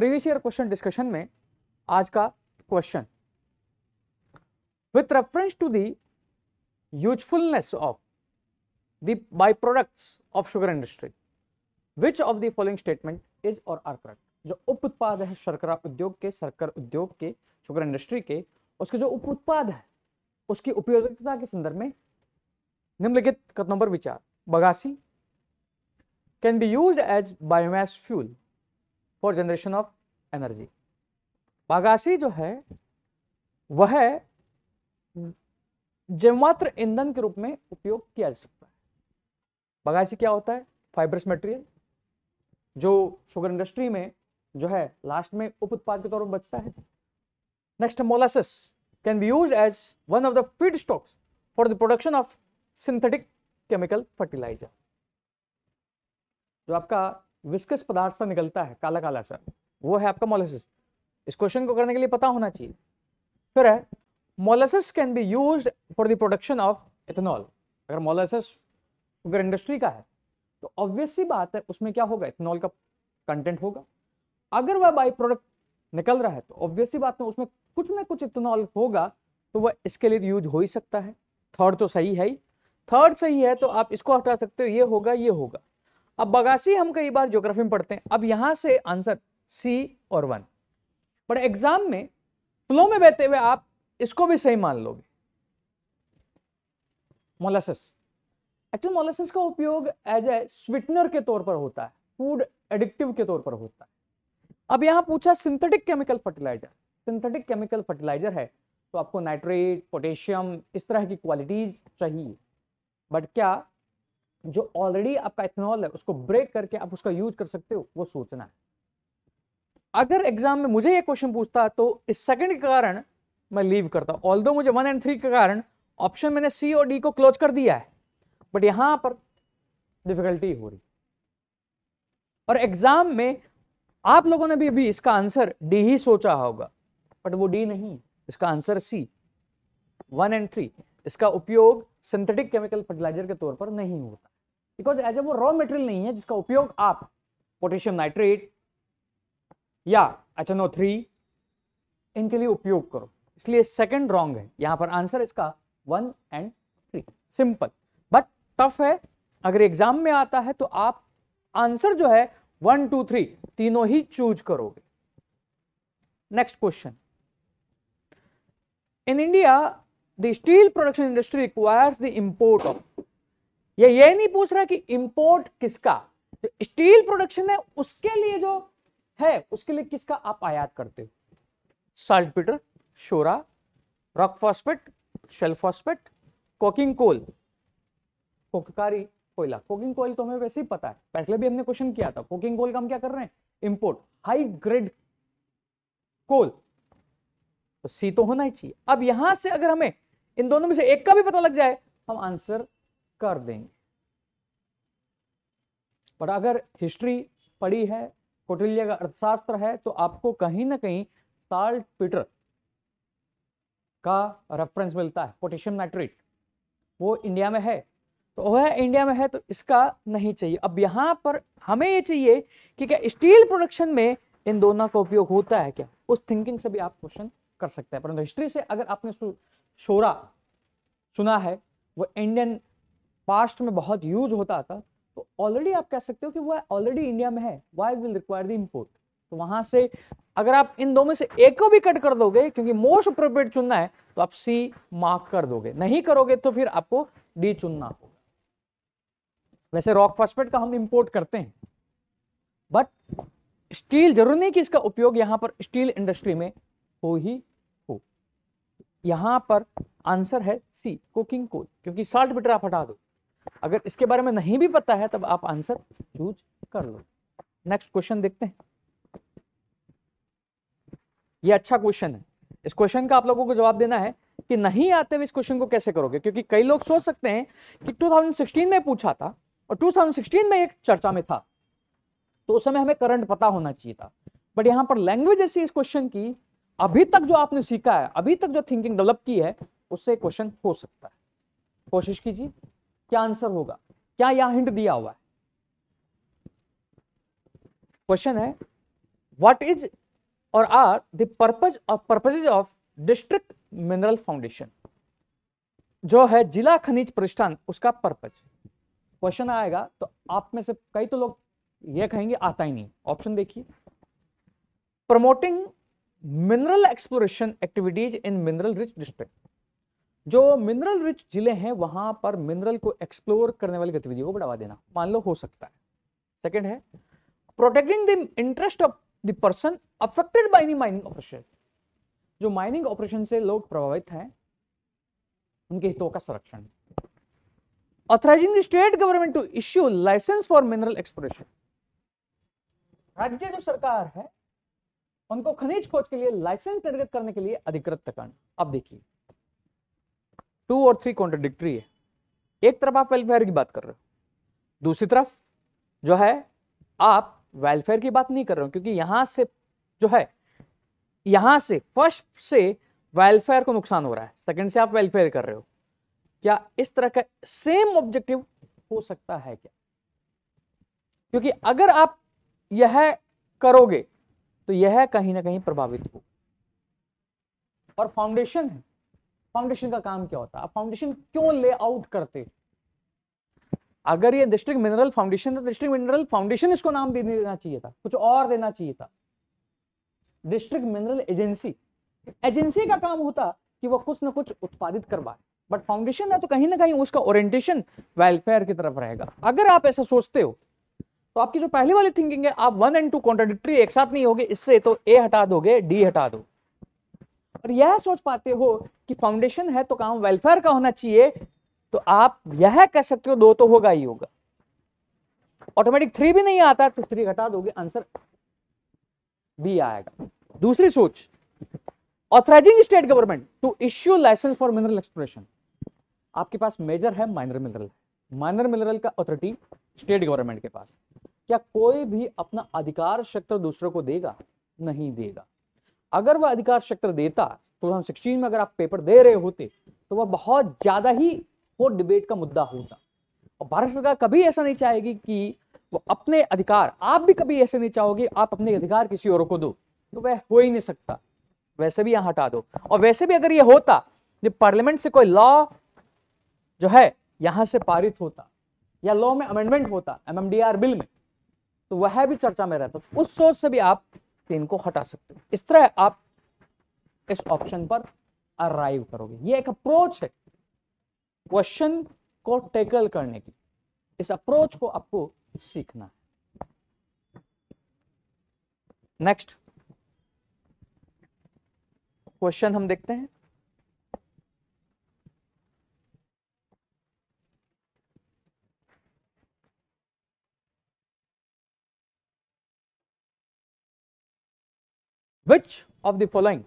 Previous year question discussion में आज का question with reference to the usefulness of of by products of sugar industry which of the following statement is or are correct जो उप उत्पाद है शर्करा उद्योग के शर्कर उद्योग के शुगर इंडस्ट्री के उसके जो उप उत्पाद है उसकी उपयोगिता के संदर्भ में निम्नलिखित कथनों पर विचार bagasse can be use as biomass fuel for generation of energy bagasse जो है वह जमात्र ईंधन के रूप में उपयोग किया जा सकता है बागासी क्या होता है फाइबरस मटेरियल जो शुगर इंडस्ट्री में जो है लास्ट में उप उत्पाद के तौर पर बचता है next molasses can be use as one of the feedstocks for the production of synthetic chemical fertiliser जो आपका विस्कस पदार्थ सा निकलता है काला काला सा वो है आपका मोलेसिस इस क्वेश्चन को करने के लिए पता होना चाहिए फिर है molasses can be use for the production of ethanol अगर मोलेसिस शुगर इंडस्ट्री का है तो ऑब्वियसली बात है उसमें क्या होगा इथेनॉल का कंटेंट होगा अगर वह बाई प्रोडक्ट निकल रहा है तो ऑब्वियसली बात है उसमें कुछ ना कुछ इथेनॉल होगा तो वह इसके लिए यूज हो ही सकता है थर्ड तो सही है ही थर्ड सही है तो आप इसको हटा सकते हो ये होगा ये होगा अब बगासी हम कई बार ज्योग्राफी में पढ़ते हैं अब यहां से आंसर सी और वन पर एग्जाम में फ्लो में बहते हुए आप इसको भी सही मान लोगे मोलासिस एक्चुअल मोलासिस का उपयोग एज ए स्वीटनर के तौर पर होता है फूड एडिक्टिव के तौर पर होता है अब यहां पूछा synthetic chemical fertiliser synthetic chemical fertiliser है तो आपको नाइट्रेट पोटेशियम इस तरह की क्वालिटीज चाहिए बट क्या जो ऑलरेडी आपका इथेनॉल है उसको ब्रेक करके आप उसका यूज कर सकते हो वो सोचना है अगर एग्जाम में मुझे ये क्वेश्चन पूछता तो इस सेकंड के कारण मैं लीव करता ऑल दो मुझे वन एंड थ्री के कारण ऑप्शन मैंने सी और डी को क्लोज कर दिया है बट यहां पर डिफिकल्टी हो रही और एग्जाम में आप लोगों ने भी अभी इसका आंसर डी ही सोचा होगा बट वो डी नहीं इसका answer C one and three इसका उपयोग सिंथेटिक केमिकल फर्टिलाइजर के तौर पर नहीं होता बिकॉज एज ए वो रॉ मेटेरियल नहीं है जिसका उपयोग आप पोटेशियम नाइट्रेट या एच एन ओ थ्री इनके लिए उपयोग करो इसलिए सेकेंड रॉन्ग है यहां पर आंसर इसका one and three simple but tough है अगर एग्जाम में आता है तो आप आंसर जो है वन टू थ्री तीनों ही चूज करोगे next question in India the steel production industry requires the import of ये ये नहीं पूछ रहा कि इंपोर्ट किसका जो स्टील प्रोडक्शन है उसके लिए जो है उसके लिए किसका आप आयात करते हो साल्ट पीटर शोरा rock phosphate shell phosphate coking coal कोककारी कोयला कोकिंग कोयल तो हमें वैसे ही पता है पहले भी हमने क्वेश्चन किया था कोकिंग कोल का हम क्या कर रहे हैं इंपोर्ट हाई ग्रेड कोल तो सी तो होना ही चाहिए अब यहां से अगर हमें इन दोनों में से एक का भी पता लग जाए हम आंसर कर देंगे पर अगर हिस्ट्री पढ़ी है कौटिल्य का अर्थशास्त्र है तो आपको कहीं ना कहीं साल्ट पीटर का रेफरेंस मिलता है पोटेशियम नाइट्रेट वो इंडिया में है तो वह इंडिया में है तो इसका नहीं चाहिए अब यहां पर हमें ये चाहिए कि क्या स्टील प्रोडक्शन में इन दोनों का उपयोग होता है क्या उस थिंकिंग से भी आप क्वेश्चन कर सकते हैं परंतु हिस्ट्री से अगर आपने शोरा सुना है वो इंडियन पास्ट में बहुत यूज होता था तो ऑलरेडी आप कह सकते हो कि वह ऑलरेडी इंडिया में है why will require the import तो वहां से अगर आप इन दो में से एक को भी कट कर दोगे क्योंकि मोस्ट अप्रोप्रिएट चुनना है तो आप सी मार्क कर दोगे नहीं करोगे तो फिर आपको डी चुनना होगा वैसे रॉक फॉस्फेट का हम इंपोर्ट करते हैं बट स्टील जरूर नहीं कि इसका उपयोग यहां पर स्टील इंडस्ट्री में हो ही हो यहां पर आंसर है सी कुकिंग कोल क्योंकि साल्ट बिटर आप हटा दो अगर इसके बारे में नहीं भी पता है तब आप आंसर चूज कर लो नेक्स्ट क्वेश्चन देखते हैं ये अच्छा क्वेश्चन है इस क्वेश्चन का आप लोगों को जवाब देना है कि नहीं आते हुए इस क्वेश्चन को कैसे करोगे क्योंकि कई लोग सोच सकते हैं कि 2016 में पूछा था और 2016 में एक चर्चा में था तो उस समय हमें करंट पता होना चाहिए था बट यहां पर लैंग्वेज ऐसी इस क्वेश्चन की अभी तक जो आपने सीखा है अभी तक जो थिंकिंग डेवलप की है उससे क्वेश्चन हो सकता है कोशिश कीजिए क्या आंसर होगा क्या यहां हिंट दिया हुआ है क्वेश्चन है what is or are the purpose of purposes of district mineral foundation जो है जिला खनिज प्रतिष्ठान उसका पर्पज क्वेश्चन आएगा तो आप में से कई तो लोग यह कहेंगे आता ही नहीं ऑप्शन देखिए promoting mineral exploration activities in mineral rich district जो मिनरल रिच जिले हैं वहां पर मिनरल को एक्सप्लोर करने वाली गतिविधियों को बढ़ावा देना मान लो हो सकता है सेकेंड है protecting the interest of the person affected by the mining operation जो माइनिंग ऑपरेशन से लोग प्रभावित हैं उनके हितों का संरक्षण authorising the state government to issue licence for mineral exploration राज्य जो सरकार है उनको खनिज खोज के लिए लाइसेंस निर्गत करने के लिए अधिकृत करना अब देखिए टू और थ्री कॉन्ट्रोडिक्टी है एक तरफ आप वेलफेयर की बात कर रहे हो दूसरी तरफ जो है आप वेलफेयर की बात नहीं कर रहे हो क्योंकि यहां से जो है यहां से फर्स्ट से वेलफेयर को नुकसान हो रहा है सेकंड से आप वेलफेयर कर रहे हो क्या इस तरह का सेम ऑब्जेक्टिव हो सकता है क्या क्योंकि अगर आप यह करोगे तो यह कहीं ना कहीं प्रभावित हो और फाउंडेशन है फाउंडेशन का काम क्या होता है फाउंडेशन क्यों ले आउट करते अगर ये डिस्ट्रिक्ट मिनरल फाउंडेशन था डिस्ट्रिक्ट मिनरल फाउंडेशन इसको नाम दे देना चाहिए था कुछ और देना चाहिए था डिस्ट्रिक्ट मिनरल एजेंसी एजेंसी का काम होता कि वो कुछ ना कुछ उत्पादित करवाए बट फाउंडेशन है तो कहीं ना कहीं उसका ओरिएंटेशन वेलफेयर की तरफ रहेगा अगर आप ऐसा सोचते हो तो आपकी जो पहली वाली थिंकिंग है आप वन एंड टू कॉन्ट्राडिक्टरी एक साथ नहीं होगे इससे तो ए हटा दोगे डी हटा दो और यह सोच पाते हो की फाउंडेशन है तो काम वेलफेयर का होना चाहिए तो आप यह कह सकते हो दो तो होगा ही होगा ऑटोमेटिक थ्री भी नहीं आता तो थ्री घटा दोगे आंसर बी आएगा दूसरी सोच authorising state government to issue licence for mineral exploration आपके पास मेजर है माइनर मिनरल माइनर मिनरल का अथॉरिटी स्टेट गवर्नमेंट के पास क्या कोई भी अपना अधिकार क्षेत्र दूसरों को देगा नहीं देगा अगर वह अधिकार क्षेत्र देता 2016 तो में अगर आप पेपर दे रहे होते तो वह बहुत ज़्यादा ही वो डिबेट का मुद्दा होता और भारत सरकार कभी ऐसा नहीं चाहेगी कि वो अपने अधिकार आप भी कभी ऐसे नहीं चाहोगे आप अपने अधिकार किसी और को दो तो वह हो ही नहीं सकता वैसे भी यहाँ हटा दो और वैसे भी अगर ये होता जब पार्लियामेंट से कोई लॉ जो है यहां से पारित होता या लॉ में अमेंडमेंट होता एमएमडीआर बिल में तो वह भी चर्चा में रहता तो उस सोच से भी आप तीन को हटा सकते हो इस तरह आप इस ऑप्शन पर अराइव करोगे ये एक अप्रोच है क्वेश्चन को टैकल करने की इस अप्रोच को आपको सीखना है नेक्स्ट क्वेश्चन हम देखते हैं which of the following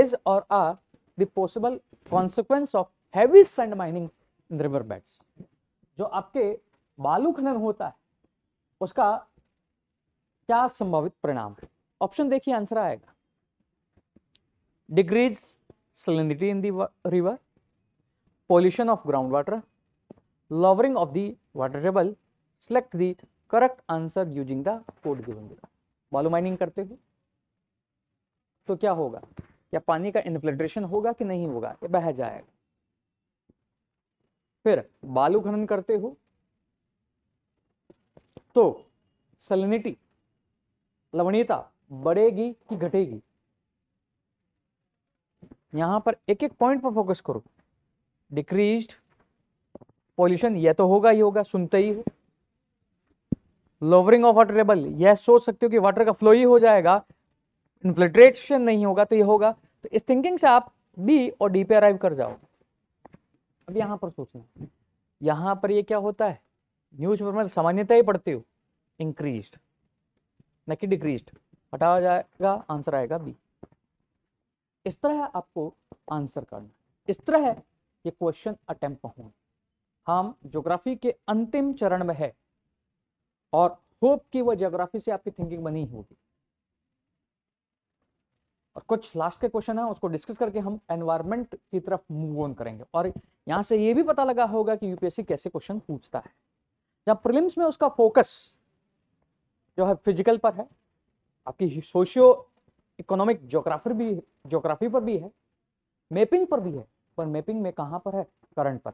is or are the possible consequence of heavy sand mining in river beds. जो आपके बालू खनन होता है उसका क्या संभावित परिणाम है ऑप्शन देखिए आंसर आएगा degrees salinity in the river, pollution of groundwater, lowering of the water table. Select the correct answer using the code given below. बालू माइनिंग करते हो तो क्या होगा या पानी का इन्फ्लेट्रेशन होगा कि नहीं होगा ये बह जाएगा फिर बालू खनन करते हो तो सलिनिटी लवणीयता बढ़ेगी कि घटेगी यहां पर एक एक पॉइंट पर फोकस करो डिक्रीज पॉल्यूशन यह तो होगा ही होगा सुनते ही हो लोवरिंग ऑफ वाटर लेवल यह सोच सकते हो कि वाटर का फ्लो ही हो जाएगा इन्फ्लेट्रेशन नहीं होगा तो यह होगा तो इस थिंकिंग से आप डी और डी पे अराइव कर जाओ अब यहाँ पर सोचना यहाँ पर ये यह क्या होता है न्यूज पेपर में सामान्यता ही पढ़ते हो इंक्रीज न कि डिक्रीज हटाया जाएगा आंसर आएगा बी इस तरह है आपको आंसर करना इस तरह ये क्वेश्चन अटेम्प होना हम ज्योग्राफी के अंतिम चरण में है और होप कि वह ज्योग्राफी से आपकी थिंकिंग बनी होगी और कुछ लास्ट के क्वेश्चन है उसको डिस्कस करके हम एनवायरमेंट की तरफ मूव ऑन करेंगे और यहाँ से ये भी पता लगा होगा कि यूपीएससी कैसे क्वेश्चन पूछता है जब प्रिलिम्स में उसका फोकस जो है फिजिकल पर है आपकी सोशियो इकोनॉमिक जोग्राफी भी जोग्राफी पर भी है मैपिंग पर भी है पर मैपिंग में कहाँ पर है करंट पर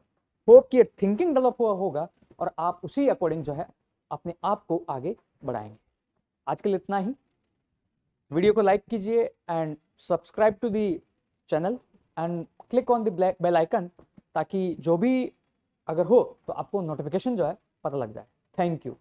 होप की थिंकिंग डेवलप हुआ होगा और आप उसी अकॉर्डिंग जो है अपने आप को आगे बढ़ाएंगे आज के लिए इतना ही वीडियो को लाइक कीजिए and subscribe to the channel and click on the bell icon ताकि जो भी अगर हो तो आपको नोटिफिकेशन जो है पता लग जाए थैंक यू